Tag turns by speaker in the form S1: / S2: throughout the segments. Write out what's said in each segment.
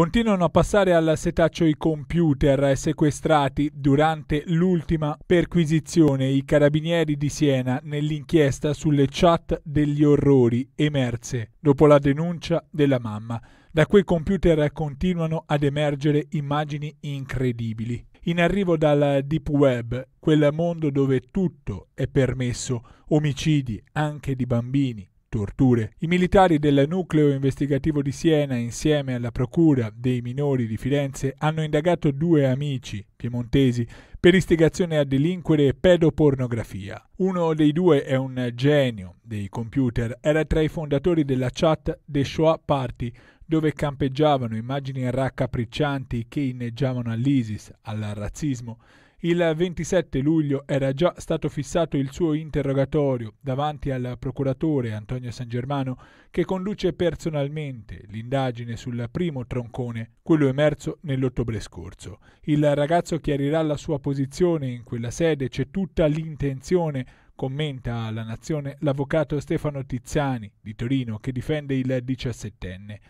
S1: Continuano a passare al setaccio i computer sequestrati durante l'ultima perquisizione i carabinieri di Siena nell'inchiesta sulle chat degli orrori emerse dopo la denuncia della mamma. Da quei computer continuano ad emergere immagini incredibili. In arrivo dal deep web, quel mondo dove tutto è permesso, omicidi anche di bambini, torture. I militari del nucleo investigativo di Siena, insieme alla Procura dei minori di Firenze, hanno indagato due amici piemontesi per istigazione a delinquere e pedopornografia. Uno dei due è un genio dei computer, era tra i fondatori della chat The Shoah Party, dove campeggiavano immagini raccapriccianti che inneggiavano all'ISIS, al razzismo il 27 luglio era già stato fissato il suo interrogatorio davanti al procuratore Antonio San Germano che conduce personalmente l'indagine sul primo troncone, quello emerso nell'ottobre scorso. Il ragazzo chiarirà la sua posizione in quella sede, c'è tutta l'intenzione commenta alla Nazione l'avvocato Stefano Tiziani di Torino che difende il diciassettenne.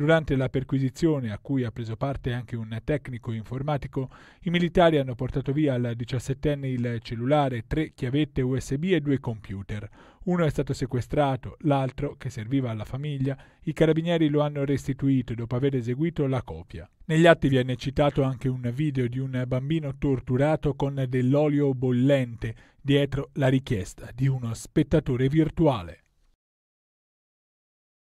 S1: Durante la perquisizione, a cui ha preso parte anche un tecnico informatico, i militari hanno portato via al 17enne il cellulare, tre chiavette USB e due computer. Uno è stato sequestrato, l'altro, che serviva alla famiglia, i carabinieri lo hanno restituito dopo aver eseguito la copia. Negli atti viene citato anche un video di un bambino torturato con dell'olio bollente dietro la richiesta di uno spettatore virtuale.